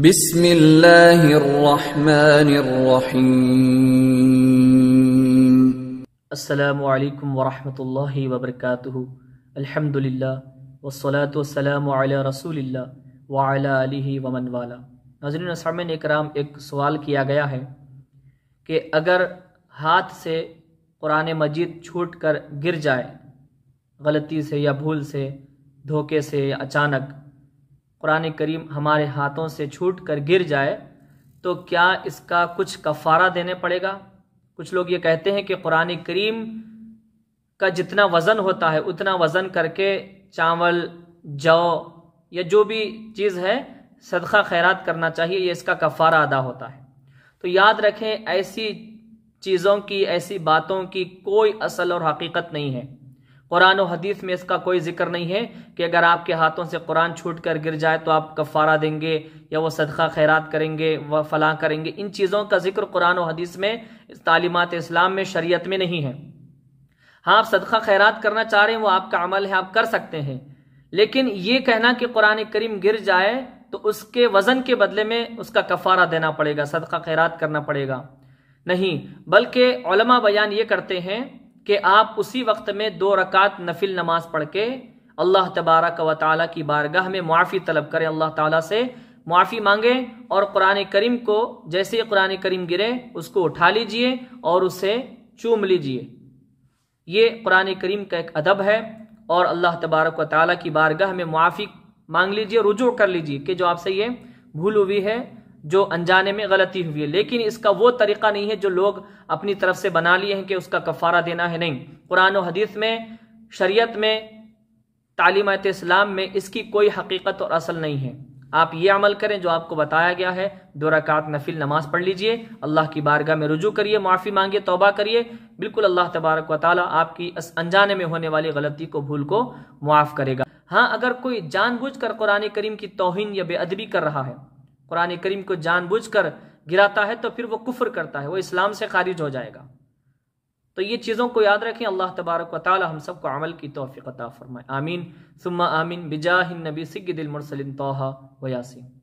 بسم الله الرحمن الرحيم السلام عليكم ورحمة الله وبركاته الحمد لله والصلاة والسلام على رسول الله وعلى آله ومن वाला नाजरीन असमान कराम एक सवाल किया गया है कि अगर हाथ से कुरान मजीद छूट कर गिर जाए गलती से या भूल से धोखे से या अचानक कुरान करीम हमारे हाथों से छूट कर गिर जाए तो क्या इसका कुछ कफ़ारा देने पड़ेगा कुछ लोग ये कहते हैं कि कुरान करीम का जितना वज़न होता है उतना वज़न करके चावल जौ या जो भी चीज़ है सदका खैरात करना चाहिए ये इसका कफ़ारा अदा होता है तो याद रखें ऐसी चीज़ों की ऐसी बातों की कोई असल और हकीकत नहीं है कुरान और हदीस में इसका कोई जिक्र नहीं है कि अगर आपके हाथों से कुरान छूट कर गिर जाए तो आप कफ़ारा देंगे या वो सदका खैरात करेंगे व फलाँ करेंगे इन चीज़ों का जिक्र कुरान और हदीस में तालीमत इस्लाम में शरीयत में नहीं है हाँ आप सदका खैरात करना चाह रहे हैं वो आपका अमल है आप कर सकते हैं लेकिन ये कहना कि कुरान करीम गिर जाए तो उसके वज़न के बदले में उसका कफ़ारा देना पड़ेगा सदका खैरात करना पड़ेगा नहीं बल्कि बयान ये करते हैं कि आप उसी वक्त में दो रकात नफिल नमाज पढ़ के अल्लाह तबारक व ताली की बारगाह में मुआफ़ी तलब करें अल्लाह ताला से मुआफ़ी मांगे और कुरान करीम को जैसे ही कुरान करीम गिरे उसको उठा लीजिए और उसे चूम लीजिए ये कुरान करीम का एक अदब है और अल्लाह तबारक व ताली की बारगाह में मुआफ़ी मांग लीजिए रुजू कर लीजिए कि जो आपसे ये भूल हुई है जो अनजाने में गलती हुई है लेकिन इसका वो तरीका नहीं है जो लोग अपनी तरफ से बना लिए हैं कि उसका कफारा देना है नहीं कुरान और हदीस में शरीयत में तालीमत इस्लाम में इसकी कोई हकीकत और असल नहीं है आप ये अमल करें जो आपको बताया गया है दो रकात नफिल नमाज पढ़ लीजिए अल्लाह की बारगाह में रुजू करिए माफ़ी मांगिए तोबा करिए बिल्कुल अल्लाह तबारक व ताली आपकी अनजाने में होने वाली गलती को भूल को मुआफ़ करेगा हाँ अगर कोई जानबूझकर कर कुरान करीम की तोहन या बेअदबी कर रहा है कुरान करीम को जानबूझकर गिराता है तो फिर वो कुफर करता है वो इस्लाम से खारिज हो जाएगा तो ये चीज़ों को याद रखें अल्लाह तबारक व हम सबको अमल की तोफ़ी अता फ़रमाए आमीन सुम्मा आमीन बिजाहिन नबी सिग मुरसलिन तोहा व यासिन